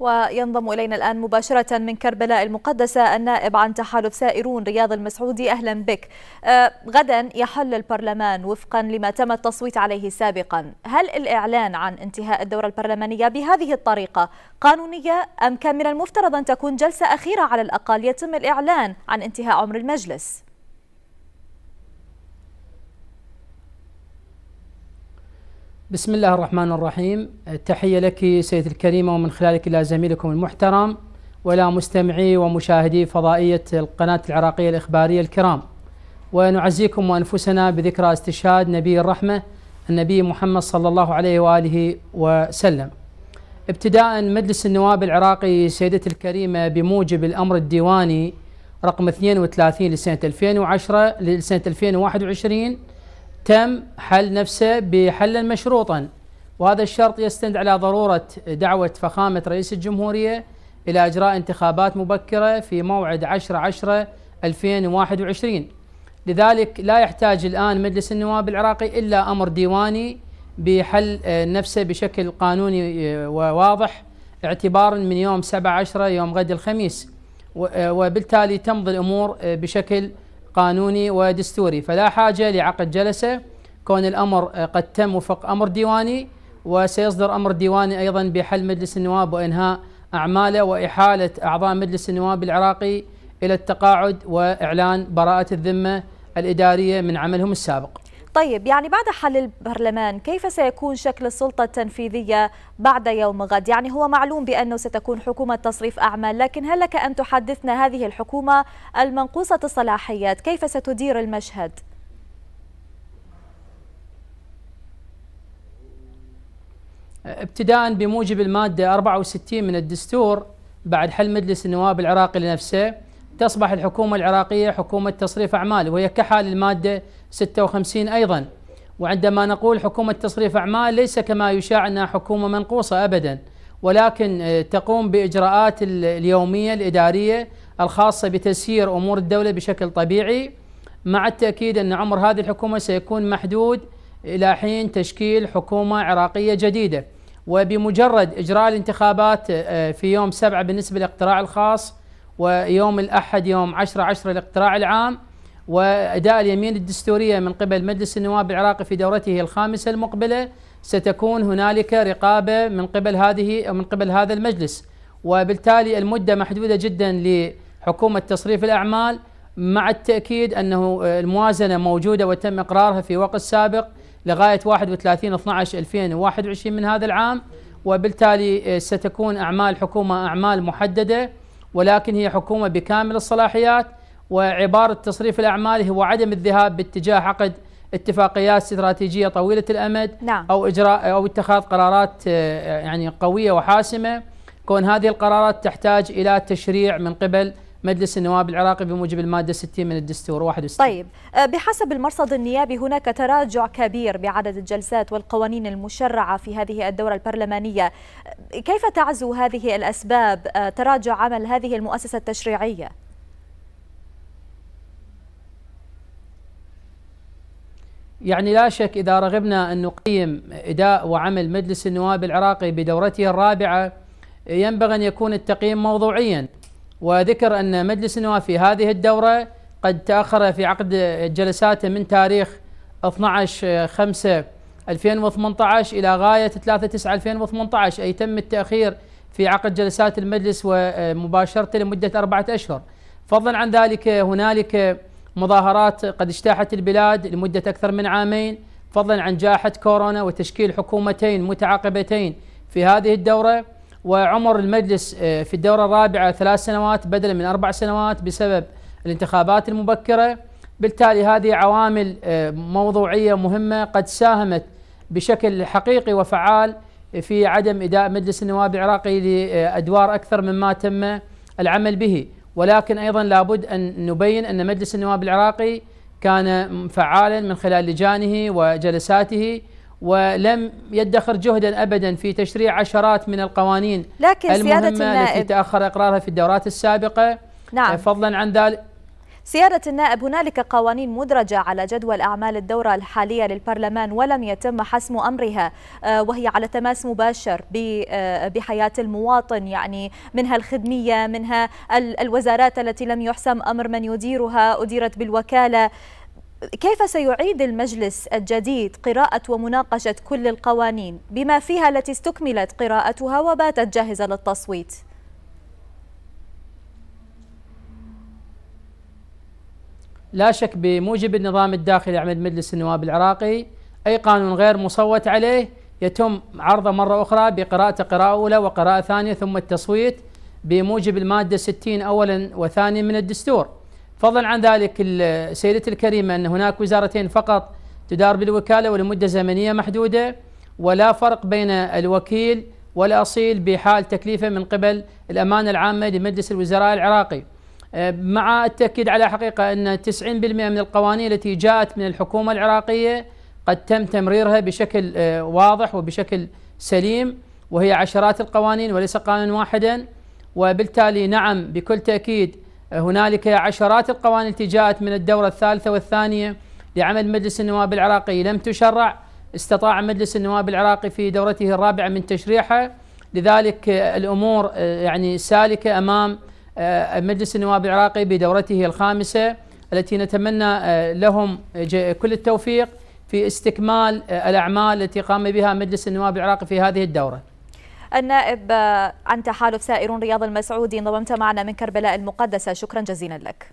وينضم إلينا الآن مباشرة من كربلاء المقدسة النائب عن تحالف سائرون رياض المسعودي أهلا بك آه، غدا يحل البرلمان وفقا لما تم التصويت عليه سابقا هل الإعلان عن انتهاء الدورة البرلمانية بهذه الطريقة قانونية أم كان من المفترض أن تكون جلسة أخيرة على الأقل يتم الإعلان عن انتهاء عمر المجلس؟ بسم الله الرحمن الرحيم التحية لك سيد الكريمة ومن خلالك إلى زميلكم المحترم ولا مستمعي ومشاهدي فضائية القناة العراقية الإخبارية الكرام ونعزيكم وأنفسنا بذكرى استشهاد نبي الرحمة النبي محمد صلى الله عليه وآله وسلم ابتداء مجلس النواب العراقي سيدة الكريمة بموجب الأمر الديواني رقم 32 لسنة 2010 لسنة 2021 تم حل نفسه بحلا مشروطا وهذا الشرط يستند على ضرورة دعوة فخامة رئيس الجمهورية إلى إجراء انتخابات مبكرة في موعد 10 10 2021 لذلك لا يحتاج الآن مجلس النواب العراقي إلا أمر ديواني بحل نفسه بشكل قانوني وواضح اعتبارا من يوم 7 10 يوم غد الخميس وبالتالي تمضي الأمور بشكل قانوني ودستوري فلا حاجة لعقد جلسة كون الأمر آه، قد تم وفق أمر ديواني وسيصدر أمر ديواني أيضا بحل مجلس النواب وإنهاء أعماله وإحالة أعضاء مجلس النواب العراقي إلى التقاعد وإعلان براءة الذمة الإدارية من عملهم السابق طيب يعني بعد حل البرلمان كيف سيكون شكل السلطة التنفيذية بعد يوم غد يعني هو معلوم بأنه ستكون حكومة تصريف أعمال لكن هل لك أن تحدثنا هذه الحكومة المنقوصة الصلاحيات كيف ستدير المشهد؟ ابتداء بموجب المادة 64 من الدستور بعد حل مجلس النواب العراقي لنفسه تصبح الحكومة العراقية حكومة تصريف أعمال وهي كحال المادة 56 أيضا وعندما نقول حكومة تصريف أعمال ليس كما يشاع أنها حكومة منقوصة أبدا ولكن آه، تقوم بإجراءات اليومية الإدارية الخاصة بتسيير أمور الدولة بشكل طبيعي مع التأكيد أن عمر هذه الحكومة سيكون محدود إلى حين تشكيل حكومة عراقية جديدة وبمجرد إجراء الانتخابات آه، في يوم سبعة بالنسبة للاقتراع الخاص ويوم الأحد يوم 10 10 الاقتراع العام وأداء اليمين الدستورية من قبل مجلس النواب العراقي في دورته الخامسة المقبلة ستكون هنالك رقابة من قبل هذه من قبل هذا المجلس وبالتالي المدة محدودة جدا لحكومة تصريف الأعمال مع التأكيد أنه الموازنة موجودة وتم إقرارها في وقت سابق لغاية 31 12 2021 من هذا العام وبالتالي ستكون أعمال حكومة أعمال محددة ولكن هي حكومة بكامل الصلاحيات وعبارة تصريف الأعمال هو عدم الذهاب باتجاه عقد اتفاقيات استراتيجية طويلة الأمد نعم. أو إجراء أو اتخاذ قرارات آه، يعني قوية وحاسمة كون هذه القرارات تحتاج إلى تشريع من قبل مجلس النواب العراقي بموجب المادة 60 من الدستور 61 طيب آه، بحسب المرصد النيابي هناك تراجع كبير بعدد الجلسات والقوانين المشرعة في هذه الدورة البرلمانية آه، كيف تعزو هذه الأسباب آه، تراجع عمل هذه المؤسسة التشريعية؟ يعني لا شك إذا رغبنا أن نقيم أداء وعمل مجلس النواب العراقي بدورته الرابعة ينبغي أن يكون التقييم موضوعيا وذكر أن مجلس النواب في هذه الدورة قد تأخر في عقد جلساته من تاريخ 12 5 2018 إلى غاية 3 9 2018 أي تم التأخير في عقد جلسات المجلس ومباشرته لمدة أربعة أشهر فضلا عن ذلك هنالك مظاهرات قد اجتاحت البلاد لمدة أكثر من عامين فضلا عن جائحة كورونا وتشكيل حكومتين متعاقبتين في هذه الدورة وعمر المجلس آه، في الدورة الرابعة ثلاث سنوات بدلا من أربع سنوات بسبب الانتخابات المبكرة بالتالي هذه عوامل آه، موضوعية مهمة قد ساهمت بشكل حقيقي وفعال في عدم إداء مجلس النواب العراقي لأدوار أكثر مما تم العمل به ولكن أيضا لابد أن نبين أن مجلس النواب العراقي كان فعالا من خلال لجانه وجلساته ولم يدخر جهدا ابدا في تشريع عشرات من القوانين لكن سيادة النائب التي تاخر اقرارها في الدورات السابقه نعم فضلا عن ذلك سيادة النائب هنالك قوانين مدرجة على جدول أعمال الدورة الحالية للبرلمان ولم يتم حسم أمرها آه، وهي على تماس مباشر آه، بحياة المواطن يعني منها الخدمية منها الوزارات التي لم يحسم أمر من يديرها أديرت بالوكالة كيف سيعيد المجلس الجديد قراءة ومناقشة كل القوانين بما فيها التي استكملت قراءتها وباتت جاهزة للتصويت؟ لا شك بموجب النظام الداخلي عمل مجلس النواب العراقي أي قانون غير مصوت عليه يتم عرضه مرة أخرى بقراءة قراءة أولى وقراءة ثانية ثم التصويت بموجب المادة 60 أولا وثانيا من الدستور فضلا عن ذلك سيدتي الكريمة أن هناك وزارتين فقط تدار بالوكالة ولمدة زمنية محدودة ولا فرق بين الوكيل والأصيل بحال تكليفه من قبل الأمانة العامة لمجلس الوزراء العراقي أه، مع التأكيد على حقيقة أن 90% من القوانين التي جاءت من الحكومة العراقية قد تم تمريرها بشكل أه، واضح وبشكل سليم وهي عشرات القوانين وليس قانون واحدا وبالتالي نعم بكل تأكيد هنالك عشرات القوانين التي جاءت من الدورة الثالثة والثانية لعمل مجلس النواب العراقي لم تشرع استطاع مجلس النواب العراقي في دورته الرابعة من تشريعها لذلك الأمور يعني سالكة أمام آه، مجلس النواب العراقي بدورته الخامسة التي نتمنى آه، لهم كل التوفيق في استكمال آه، الأعمال التي قام بها مجلس النواب العراقي في هذه الدورة النائب عن آه، تحالف سائرون رياض المسعودي انضممت معنا من كربلاء المقدسة شكرا جزيلا لك